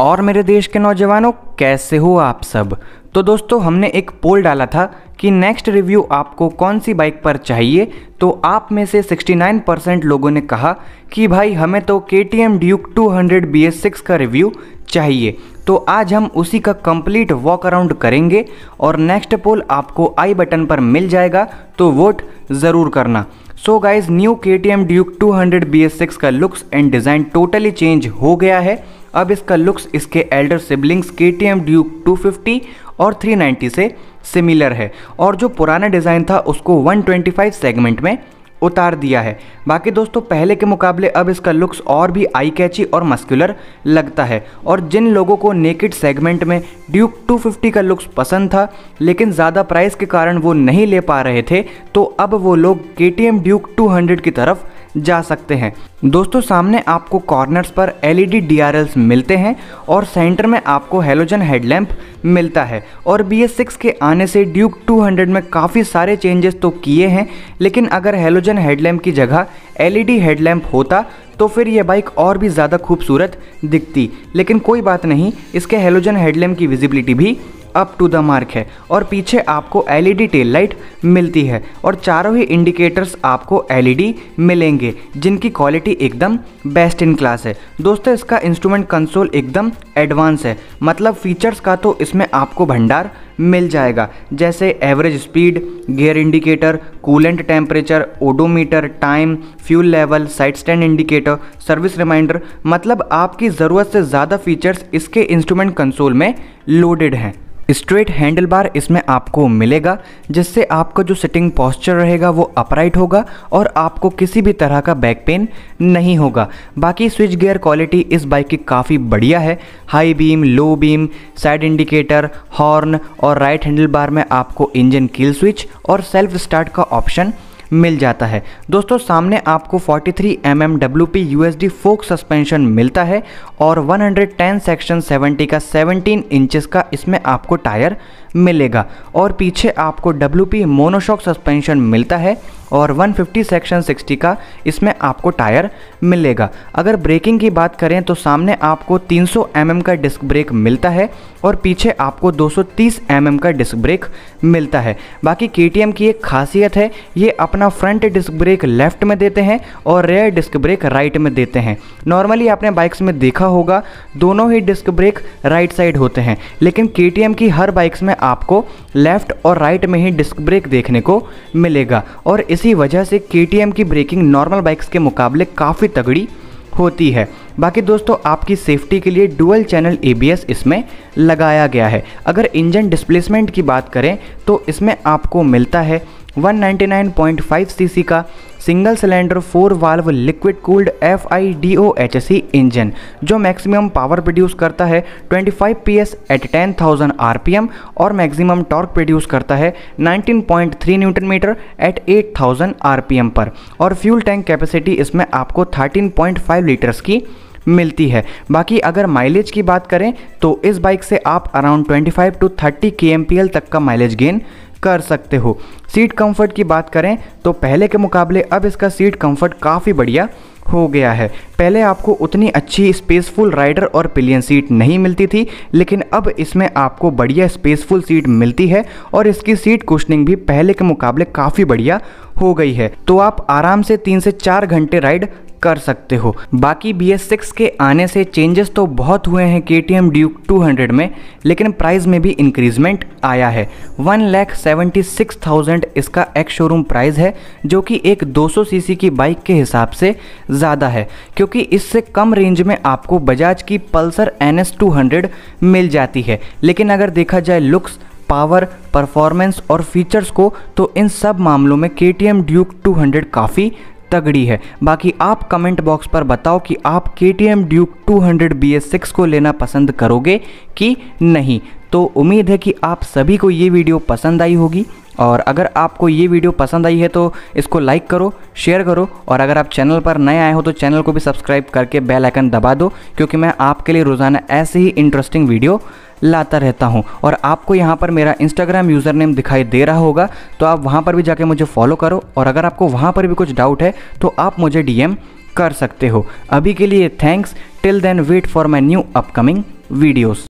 और मेरे देश के नौजवानों कैसे हो आप सब तो दोस्तों हमने एक पोल डाला था कि नेक्स्ट रिव्यू आपको कौन सी बाइक पर चाहिए तो आप में से 69 परसेंट लोगों ने कहा कि भाई हमें तो K T M Duke two hundred B S six का रिव्यू चाहिए तो आज हम उसी का कंप्लीट वॉक अराउंड करेंगे और नेक्स्ट पोल आपको आई बटन पर मिल जाएगा तो वोट ज़रूर करना so guys new K T M Duke two hundred B S six का looks and design totally change हो गया है अब इसका लुक्स इसके elder siblings K T M Duke fifty और 390 से सिमिलर है और जो पुराना डिज़ाइन था उसको 125 सेगमेंट में उतार दिया है बाकी दोस्तों पहले के मुकाबले अब इसका लुक्स और भी आई कैची और मस्कुलर लगता है और जिन लोगों को नेकेड सेगमेंट में ड्यूक 250 का लुक्स पसंद था लेकिन ज़्यादा प्राइस के कारण वो नहीं ले पा रहे थे तो अब वो लोग के टी एम ड्यूक 200 की तरफ जा सकते हैं दोस्तों सामने आपको कॉर्नर्स पर एलईडी डीआरएल्स मिलते हैं और सेंटर में आपको हेलोजन हेडलैम्प मिलता है और बी एस सिक्स के आने से ड्यूक 200 में काफ़ी सारे चेंजेस तो किए हैं लेकिन अगर हेलोजन हेडलैम्प की जगह एलईडी हेडलैम्प होता तो फिर यह बाइक और भी ज़्यादा खूबसूरत दिखती लेकिन कोई बात नहीं इसके हेलोजन हेडलैम्प की विजिबिलिटी भी अप टू द मार्क है और पीछे आपको एलईडी टेल लाइट मिलती है और चारों ही इंडिकेटर्स आपको एलईडी मिलेंगे जिनकी क्वालिटी एकदम बेस्ट इन क्लास है दोस्तों इसका इंस्ट्रूमेंट कंसोल एकदम एडवांस है मतलब फीचर्स का तो इसमें आपको भंडार मिल जाएगा जैसे average speed gear indicator coolant temperature odometer time fuel level side stand indicator service reminder मतलब आपकी ज़रूरत से ज़्यादा फीचर्स इसके इंस्ट्रूमेंट कंसोल में लोडेड हैं स्ट्रेट हैंडल बार इसमें आपको मिलेगा जिससे आपका जो सिटिंग पॉस्चर रहेगा वो अपराइट होगा और आपको किसी भी तरह का बैक पेन नहीं होगा बाकी स्विच गियर क्वालिटी इस बाइक की काफ़ी बढ़िया है high beam low beam side indicator horn और राइट हैंडल बार में आपको इंजन कील स्विच और सेल्फ स्टार्ट का ऑप्शन मिल जाता है दोस्तों सामने आपको 43 three M M W P U S D fork suspension मिलता है और 110 सेक्शन 70 का 17 इंचेस का इसमें आपको टायर मिलेगा और पीछे आपको डब्ल्यू पी मोनोशॉक सस्पेंशन मिलता है और 150 सेक्शन 60 का इसमें आपको टायर मिलेगा अगर ब्रेकिंग की बात करें तो सामने आपको 300 सौ mm का डिस्क ब्रेक मिलता है और पीछे आपको 230 mm का डिस्क ब्रेक मिलता है बाकी के की एक खासियत है ये अपना फ्रंट डिस्क ब्रेक लेफ्ट में देते हैं और रेयर डिस्क ब्रेक राइट में देते हैं नॉर्मली आपने बाइक्स में देखा होगा दोनों ही डिस्क ब्रेक राइट साइड होते हैं लेकिन के की हर बाइक्स में आपको लेफ़्ट और राइट में ही डिस्क ब्रेक देखने को मिलेगा और इसी वजह से के की ब्रेकिंग नॉर्मल बाइक्स के मुकाबले काफ़ी तगड़ी होती है बाकी दोस्तों आपकी सेफ्टी के लिए डुअल चैनल एबीएस इसमें लगाया गया है अगर इंजन डिस्प्लेसमेंट की बात करें तो इसमें आपको मिलता है 199.5 सीसी का single cylinder four valve liquid cooled F I D O H C engine जो मैक्सिमम पावर प्रोड्यूस करता है 25 पी एस एट 10,000 आरपीएम और मैक्सिमम टॉर्क प्रोड्यूस करता है 19.3 न्यूटन मीटर एट 8,000 आरपीएम पर और फ्यूल टैंक कैपेसिटी इसमें आपको 13.5 लीटर्स की मिलती है बाकी अगर माइलेज की बात करें तो इस बाइक से आप अराउंड 25 टू 30 के तक का माइलेज गेन कर सकते हो सीट कंफर्ट की बात करें तो पहले के मुकाबले अब इसका सीट कंफर्ट काफ़ी बढ़िया हो गया है पहले आपको उतनी अच्छी स्पेसफुल राइडर और पिलियन सीट नहीं मिलती थी लेकिन अब इसमें आपको बढ़िया स्पेसफुल सीट मिलती है और इसकी सीट कुशनिंग भी पहले के मुकाबले काफ़ी बढ़िया हो गई है तो आप आराम से तीन से चार घंटे राइड कर सकते हो बाकी बी एस सिक्स के आने से चेंजेस तो बहुत हुए हैं K T M Duke two hundred में लेकिन प्राइस में भी इंक्रीजमेंट आया है one lakh seventy six thousand इसका एक्स शोरूम प्राइस है जो कि एक 200 सीसी की बाइक के हिसाब से ज़्यादा है क्योंकि इससे कम रेंज में आपको बजाज की Pulsar N S two hundred मिल जाती है लेकिन अगर देखा जाए लुक्स पावर परफॉर्मेंस और फीचर्स को तो इन सब मामलों में K T M Duke two hundred काफ़ी तगड़ी है बाकी आप कमेंट बॉक्स पर बताओ कि आप K T M Duke two hundred B S six को लेना पसंद करोगे कि नहीं तो उम्मीद है कि आप सभी को ये वीडियो पसंद आई होगी और अगर आपको ये वीडियो पसंद आई है तो इसको लाइक करो शेयर करो और अगर आप चैनल पर नए आए हो तो चैनल को भी सब्सक्राइब करके बेल आइकन दबा दो क्योंकि मैं आपके लिए रोज़ाना ऐसे ही इंटरेस्टिंग वीडियो लाता रहता हूँ और आपको यहाँ पर मेरा इंस्टाग्राम यूज़र नेम दिखाई दे रहा होगा तो आप वहाँ पर भी जाके मुझे फॉलो करो और अगर आपको वहाँ पर भी कुछ डाउट है तो आप मुझे एम कर सकते हो अभी के लिए thanks till then wait for my new upcoming videos